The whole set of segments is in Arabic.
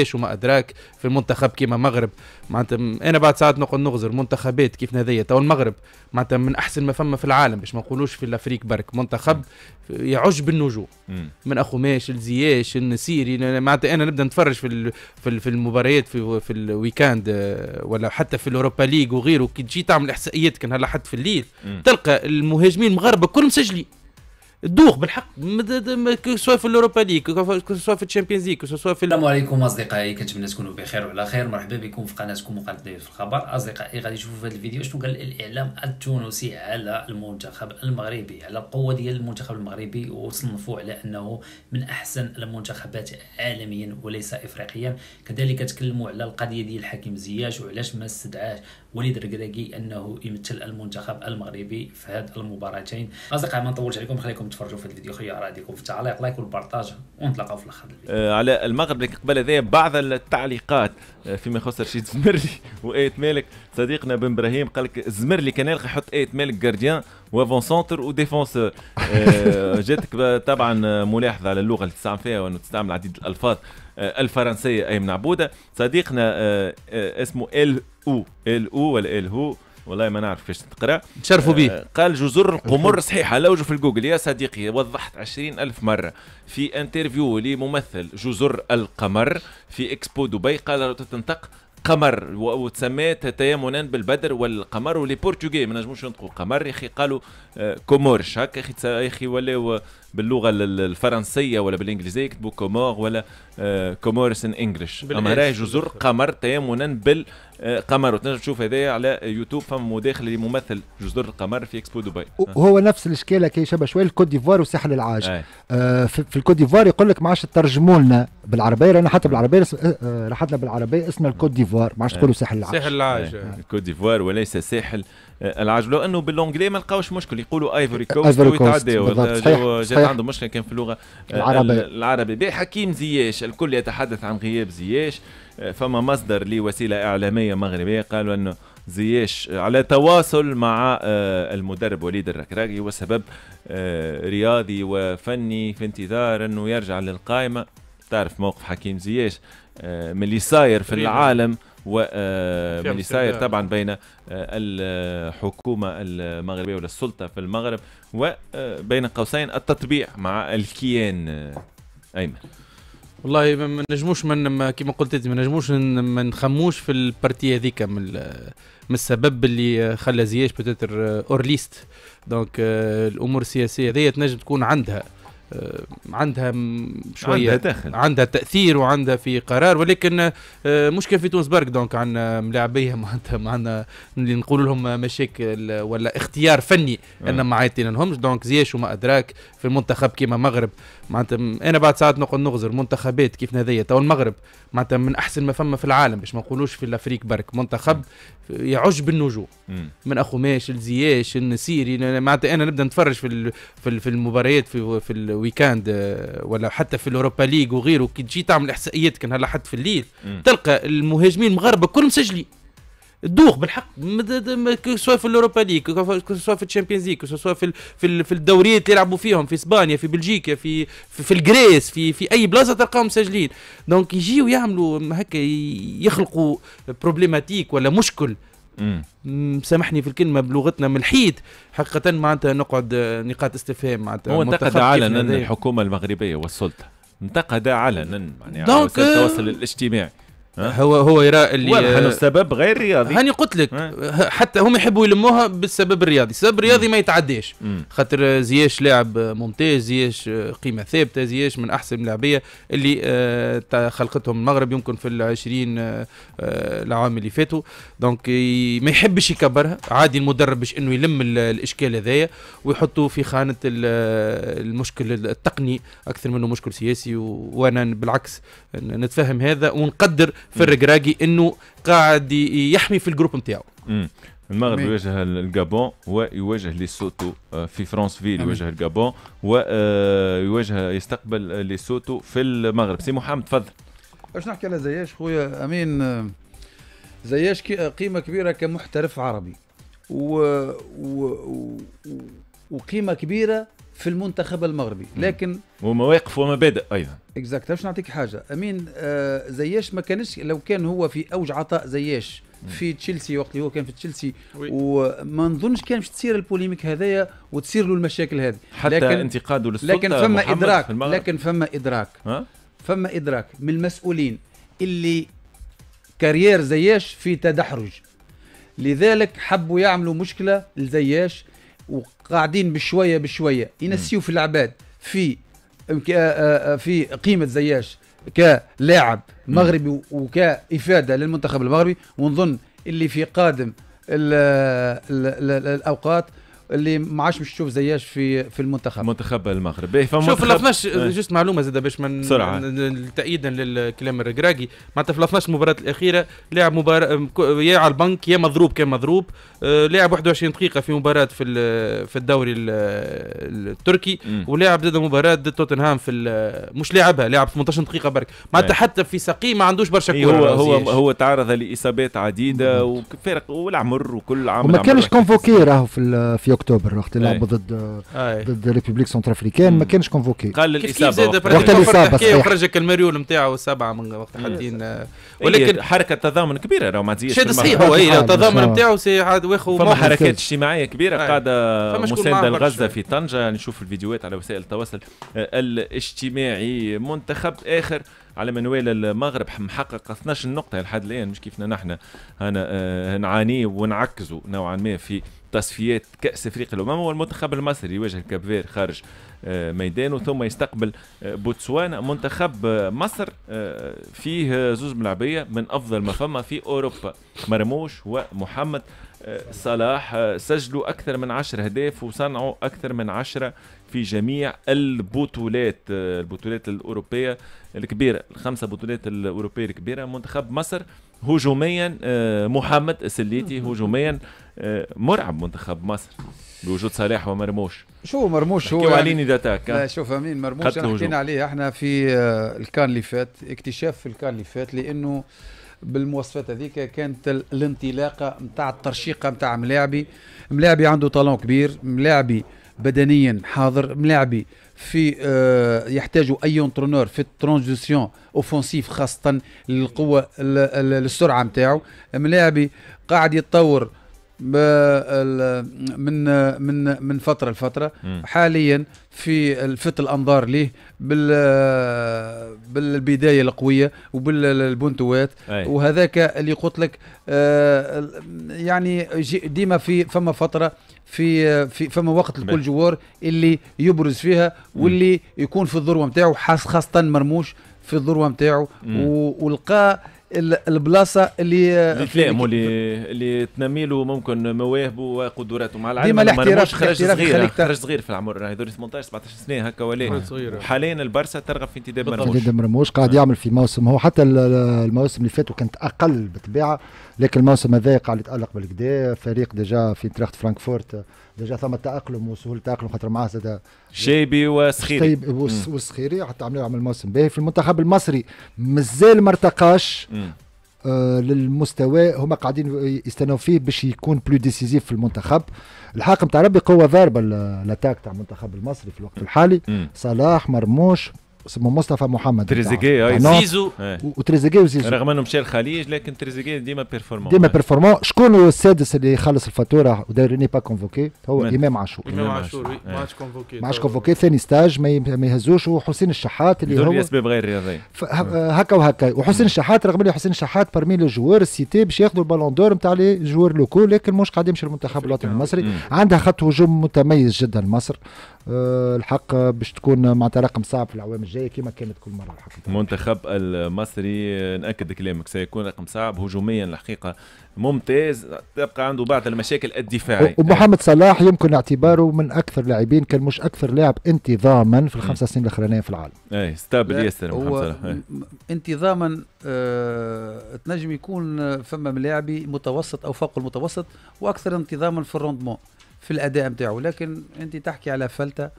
ايش وما ادراك في المنتخب كيما مغرب معناتها انا بعد ساعات نقعد نغزر منتخبات كيف هذيا تو المغرب معناتها من احسن ما فما في العالم باش ما نقولوش في الافريق برك منتخب يعج بالنجوم من اخو ماش لزياش النسيري معناتها انا نبدا نتفرج في في المباريات في في الويكاند ولا حتى في الاوروبا ليج وغيره كي تجي تعمل احصائيات كان هلا حد في الليل تلقى المهاجمين المغاربه كلهم مسجلين دوخ بالحق سواء في الاوروبا ليك سواء في الشامبيونز ليك سواء في السلام عليكم اصدقائي كنتمنى تكونوا بخير وعلى خير مرحبا بكم في قناتكم وقناه داير في الخبر اصدقائي غادي تشوفوا في هذا الفيديو شنو قال الاعلام التونسي على المنتخب المغربي على القوه ديال المنتخب المغربي وصنفوا على انه من احسن المنتخبات عالميا وليس افريقيا كذلك تكلموا على القضيه ديال الحكيم زياش وعلاش ما استدعاش وليد الركراكي انه يمثل المنتخب المغربي في هذه المباراتين اصدقائي ما نطولش عليكم خليكم تفرجوا في الفيديو خلي رايكم في التعليق لايك والبارطاج ونتلاقاو في الاخر آه على المغرب اللي قبل هذايا بعض التعليقات آه، فيما يخص رشيد الزمرلي وايت مالك صديقنا بن ابراهيم قال لك الزمرلي كان يلقى يحط ايت مالك جارديان وافون سونتر وديفونسور جاتك طبعا ملاحظه على اللغه اللي تستعمل فيها وانه تستعمل عديد الالفاظ آه، الفرنسيه ايمن عبوده صديقنا آه، آه، اسمه ال او ال او ولا ال هو والله ما نعرف كيفاش تقرا تشرفوا به قال جزر القمر صحيحه لوجه في الجوجل يا صديقي وضحت عشرين ألف مره في انترفيو لممثل جزر القمر في اكسبو دبي قال تنطق قمر وتسميت تيمنا بالبدر والقمر ولي بورتوغي ما نجموش ينطقوا قمر يا اخي قالوا كومورش هكا يا اخي ولاو باللغه الفرنسيه ولا بالانجليزيه يكتبوا كومور ولا آه، كومورس ان انجلش اما راهي جزر قمر تيمنا بالقمر آه، وتنجم تشوف هذايا على يوتيوب فما مداخله لممثل جزر القمر في اكسبو دبي آه. وهو نفس الاشكال كي شبه شويه الكوت ديفوار وساحل العاج آه في الكوت ديفوار يقول لك ما عادش ترجموا لنا بالعربيه رانا حتى بالعربيه راحتنا بالعربيه اسمها الكوت ديفوار ما عادش تقولوا ساحل العاج ساحل العاج الكوت ديفوار وليس ساحل العاج لو انه باللونجلي ما لقاوش مشكل يقولوا ايفوري كوست ويتعداو صحيح عنده مشكله كان في اللغه العربيه العربيه حكيم زياش الكل يتحدث عن غياب زياش آه، فما مصدر لوسيله اعلاميه مغربيه قالوا انه زياش آه، على تواصل مع آه، المدرب وليد الركراكي وسبب رياضي وفني في انتظار انه يرجع للقائمه تعرف موقف حكيم زياش من اللي صاير في العالم ومن السائر طبعا بين آه، الحكومة المغربية ولا السلطة في المغرب وبين آه، قوسين التطبيع مع الكيان آه، أيمن والله ما نجموش من كما قلت ما نجموش ما نخموش في البارتي هذيك من من السبب اللي خلى زياش بتتر اورليست دونك الامور السياسيه هذيا تنجم تكون عندها آه، عندها شويه عندها داخل عندها تاثير وعندها في قرار ولكن آه، مشكله في تونس برك دونك عندنا ملاعبيه معناتها معنا اللي نقول لهم مشاكل ولا اختيار فني آه. ان ما عيطين لهمش دونك زياش وما ادراك في المنتخب كيما مغرب معناتها انا بعد ساعات نقعد نغزر منتخبات كيف هذيا تو المغرب معناتها من احسن ما فما في العالم باش ما نقولوش في الافريق برك منتخب يعج بالنجوم من اخو ماش لزياش النسيري معناتها انا نبدا نتفرج في في المباريات في في ويكاند آه، ولا حتى في الاوروبا ليج وغيره كي تجي تعمل احصائيات كان هلا حد في الليل م. تلقى المهاجمين المغاربه كلهم مسجلين دوغ بالحق سواء في الاوروبا ليج سواء في الشامبيونز ليج سواء في في في الدوريات اللي يلعبوا فيهم في اسبانيا في بلجيكا في في, في الجريس في في اي بلاصه تلقاهم مسجلين دونك يجيو يعملوا هكا يخلقوا بروبليماتيك ولا مشكل سامحني في الكلمه بلغتنا من الحيط حقيقه معناتها نقعد آه، نقاط استفهام معناتها هو انتقد علنا الحكومه المغربيه والسلطه انتقد علنا معناها يعني التواصل الاجتماعي هو هو يرى اللي السبب غير رياضي هاني قلت لك حتى هم يحبوا يلموها بالسبب الرياضي السبب الرياضي ما يتعداش خاطر زياش لاعب ممتاز زياش قيمه ثابته زياش من احسن اللاعبيه اللي آه، خلقتهم المغرب يمكن في العشرين آه، آه، العام اللي فاتوا دونك ما يحبش يكبرها عادي المدرب باش انه يلم الاشكال هذايا ويحطوا في خانه المشكل التقني اكثر منه مشكل سياسي وانا بالعكس نتفهم هذا ونقدر في الركراكي انه قاعد يحمي في الجروب نتاعو المغرب مي. يواجه الجابون ويواجه لي سوتو آه، في فرانس فيل يواجه الجابون ويواجه آه، يستقبل لي سوتو في المغرب سي محمد تفضل باش نحكي على زياش خويا امين آه، زياش قيمه كبيره كمحترف عربي و, و... و... وقيمه كبيره في المنتخب المغربي لكن ومواقف ومبادئ ايضا اكزاكت باش نعطيك حاجه امين آه، زياش ما كانش لو كان هو في اوج عطاء زياش في تشيلسي وقت اللي هو كان في تشيلسي وما نظنش كان باش تصير البوليميك هذايا وتصير له المشاكل هذه حتى لكن انتقاده للسلطه لكن فما ادراك لكن فما ادراك فما ادراك من المسؤولين اللي كارير زياش في تدحرج لذلك حبوا يعملوا مشكله لزياش قاعدين بشويه بشويه ينسيوا في العباد في آه، آه، آه، في قيمه زياش كلاعب مغربي وكافاده للمنتخب المغربي ونظن اللي في قادم الـ ال ال الاوقات اللي ما عادش باش تشوف زياش في في المنتخب منتخب المغرب فما شوف ال 12 جست معلومه زاد باش من بسرعه تأييدا للكلام الركراكي معناتها في ال 12 مباراه الاخيره لاعب مباراه آه، يا على البنك يا مضروب كان مضروب آه، لاعب 21 دقيقه في مباراه في في الدوري التركي ولاعب ضد مباراه ضد توتنهام في مش لاعبها لاعب 18 دقيقه برك معناتها نعم. حتى في سقي ما عندوش برشا إيه، كوره هو هو هو تعرض لاصابات عديده وفرق والعمر وكل عام وما كانش كونفوكي راهو في في Mm. اكتوبر وقت لعبوا ضد ضد ريبوبليك سنتر افريكان ما كانش كونفوكي قال الاصابه وقت الاصابه صحيح وخرجك المريول نتاعو السبعه من وقت إيه. حدين إيه. ولكن حركه تضامن كبيره راه ما تزيدش شاد صحيح هو التضامن إيه، آه، نتاعو سي عاد واخو فما حركات اجتماعيه كبيره قاعده مسانده لغزه في طنجه نشوف الفيديوهات على وسائل التواصل آه، الاجتماعي منتخب اخر على منوال المغرب محقق 12 نقطة لحد الآن مش كيفنا نحن هنا آه، نعاني ونعكزوا نوعا ما في تصفيات كأس افريقيا الأمم والمنتخب المصري يواجه الكابفير خارج آه، ميدانه ثم يستقبل آه، بوتسوانا منتخب مصر فيه زوز ملعبية من أفضل ما فما في أوروبا مرموش ومحمد صلاح سجلوا أكثر من 10 أهداف وصنعوا أكثر من 10 في جميع البطولات البطولات الأوروبية الكبيرة الخمسة بطولات الأوروبية الكبيرة منتخب مصر هجوميا آه، محمد السليتي هجوميا آه، مرعب منتخب مصر بوجود صلاح ومرموش شو مرموش هو يعني عليني داتاك لا شوف امين مرموش حكينا عليه احنا في الكان آه، اللي فات اكتشاف في الكان اللي فات لانه بالمواصفات هذيك كانت الانطلاقه نتاع الترشيقه نتاع ملاعبي ملاعبي عنده طالون كبير ملاعبي بدنيا حاضر ملاعبي في آه يحتاج اي انترونور في الترانزيسيون اوفنسيف خاصه للقوه السرعه نتاعو ملاعبي قاعد يتطور من من من فتره لفتره حاليا في لفت الانظار ليه بال بالبدايه القويه وبالبنتوات وهذاك اللي قلت لك آه، يعني ديما في فما فتره في في فما وقت لكل جوار اللي يبرز فيها واللي يكون في الذروه نتاعو خاصه مرموش في الذروه نتاعو ولقى البلاصه اللي آه، اللي اللي تنمي له ممكن مواهبه وقدراته مع العلم ديما الاحتراف خرج صغير خرج صغير في العمر 18 17 سنه هكا ولا حاليا البرسا ترغب في انتداب مرموش انتداب مرموش قاعد نعم. يعمل في موسم هو حتى المواسم اللي فاتوا كانت اقل بالطبيعه لكن الموسم هذا قاعد يتالق بالكدا فريق ديجا في تراخت فرانكفورت ديجا ثم تاقلم وسهوله التاقلم خاطر معاه زاد شيبي وسخيري شيبي وسخيري حتى عملوا عمل موسم باهي في المنتخب المصري مازال ما ارتقاش آه، للمستوى هما قاعدين يستناو فيه باش يكون بلو ديسيزيف في المنتخب الحاكم تاع ربي قوه ضاربه لاتاك تاع المنتخب المصري في الوقت الحالي صلاح مرموش اسمه مصطفى محمد تريزيجيه اي أيوة. زيزو إيه. وتريزيجيه وزيزو رغم انه مشى الخليج لكن تريزيجيه ديما بيرفورمون ديما بيرفورمون شكون هو السادس اللي يخلص الفاتوره ودايريني با كونفوكي هو من. امام عاشور امام عاشور ما كونفوكي ماتش كونفوكي ثاني ستاج ما يهزوش وحسين الشحات اللي هو لاسباب غير رياضيه هكا وهكا وحسين الشحات رغم اللي حسين الشحات برمي لو جوار السيتي باش ياخذوا البالون دور نتاع لي جوار لوكو لكن مش قاعد يمشي المنتخب الوطني المصري عندها خط هجوم متميز جدا مصر آه، الحق باش تكون معناتها رقم صعب في الاعوام الجايه كما كانت كل مره الحق المنتخب المصري ناكد كلامك سيكون رقم صعب هجوميا الحقيقه ممتاز تبقى عنده بعض المشاكل الدفاعيه ومحمد صلاح يمكن اعتباره من اكثر لاعبين كان مش اكثر لاعب انتظاما في الخمسة سنين الاخرانيه في العالم اي ستابل ياسر محمد صلاح إيه. انتظاما آه تنجم يكون فما ملاعبي متوسط او فوق المتوسط واكثر انتظاما في الروندمون في الاداء نتاعو لكن انت تحكي على فلته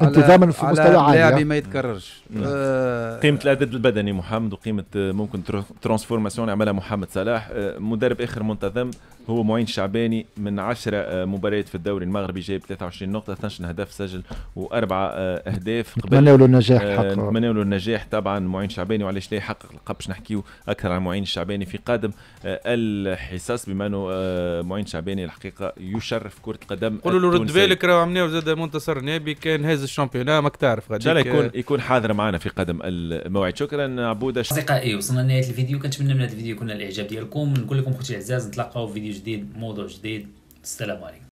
انتظاما في مستوى عالي لاعب ما يتكررش نعم. آه قيمه العدد البدني محمد وقيمه آه، ممكن ترانسفورماسيون عملها محمد صلاح آه، مدرب اخر منتظم هو معين الشعباني من 10 آه، مباريات في الدوري المغربي جايب 23 نقطه 12 هدف سجل وأربعة اهداف نتمنى له النجاح حقه نتمنى له النجاح طبعا معين الشعباني وعلاش لا يحقق اللقب باش نحكيو اكثر عن معين الشعباني في قادم الحصص بما انه معين الشعباني الحقيقه يشرف كره القدم قولوا له رد بالك راهو عملناه زاد منتصر نابي كان هز جائزه الشامبيون ما كتعرف غادي ان شاء الله يكون يكون حاضر معنا في قدم الموعد شكرا عبوده اصدقائي وصلنا لنهايه الفيديو كنتمنى من هذا الفيديو يكون الاعجاب ديالكم نقول لكم خوتي العزاز نتلاقاو في فيديو جديد موضوع جديد السلام عليكم